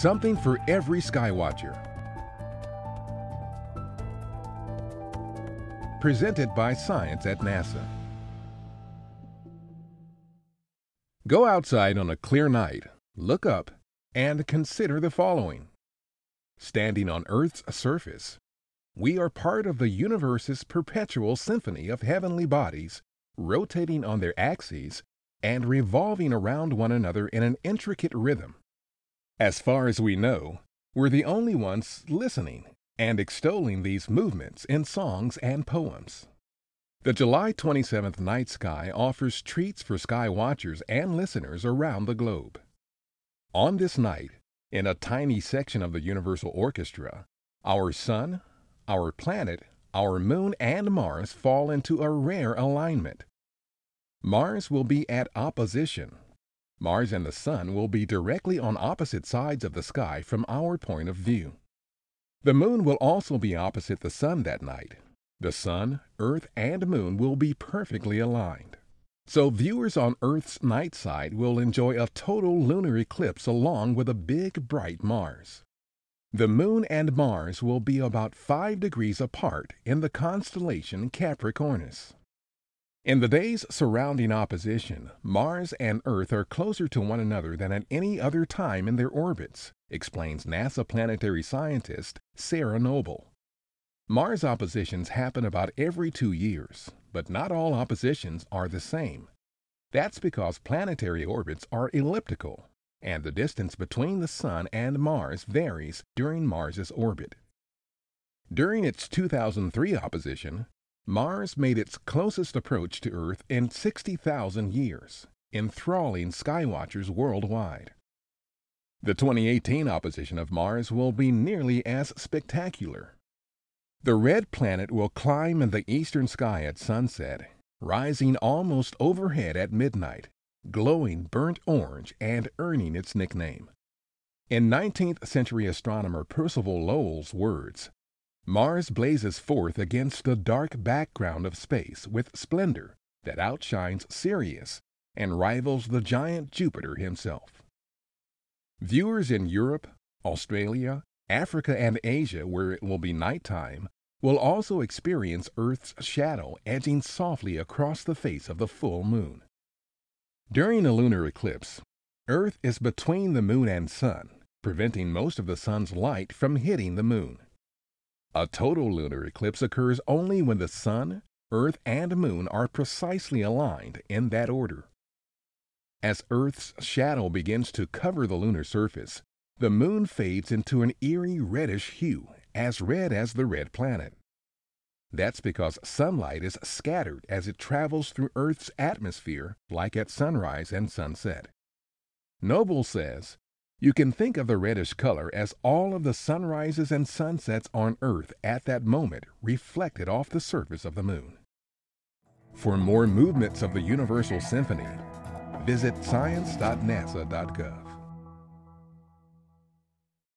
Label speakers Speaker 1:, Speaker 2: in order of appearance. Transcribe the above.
Speaker 1: Something for every Skywatcher. Presented by Science at NASA. Go outside on a clear night, look up, and consider the following. Standing on Earth's surface, we are part of the universe's perpetual symphony of heavenly bodies rotating on their axes and revolving around one another in an intricate rhythm as far as we know, we're the only ones listening and extolling these movements in songs and poems. The July 27th night sky offers treats for sky watchers and listeners around the globe. On this night, in a tiny section of the Universal Orchestra, our Sun, our planet, our Moon, and Mars fall into a rare alignment. Mars will be at opposition Mars and the Sun will be directly on opposite sides of the sky from our point of view. The Moon will also be opposite the Sun that night. The Sun, Earth, and Moon will be perfectly aligned. So viewers on Earth's night side will enjoy a total lunar eclipse along with a big bright Mars. The Moon and Mars will be about 5 degrees apart in the constellation Capricornus. In the days surrounding opposition, Mars and Earth are closer to one another than at any other time in their orbits, explains NASA planetary scientist Sarah Noble. Mars oppositions happen about every two years, but not all oppositions are the same. That's because planetary orbits are elliptical, and the distance between the Sun and Mars varies during Mars's orbit. During its 2003 opposition, Mars made its closest approach to Earth in 60,000 years, enthralling skywatchers worldwide. The 2018 opposition of Mars will be nearly as spectacular. The red planet will climb in the eastern sky at sunset, rising almost overhead at midnight, glowing burnt orange and earning its nickname. In 19th century astronomer Percival Lowell's words, Mars blazes forth against the dark background of space with splendor that outshines Sirius and rivals the giant Jupiter himself. Viewers in Europe, Australia, Africa, and Asia, where it will be nighttime, will also experience Earth's shadow edging softly across the face of the full moon. During a lunar eclipse, Earth is between the moon and sun, preventing most of the sun's light from hitting the moon. A total lunar eclipse occurs only when the Sun, Earth, and Moon are precisely aligned in that order. As Earth's shadow begins to cover the lunar surface, the Moon fades into an eerie reddish hue, as red as the red planet. That's because sunlight is scattered as it travels through Earth's atmosphere, like at sunrise and sunset. Noble says you can think of the reddish color as all of the sunrises and sunsets on Earth at that moment reflected off the surface of the moon. For more movements of the Universal Symphony, visit science.nasa.gov.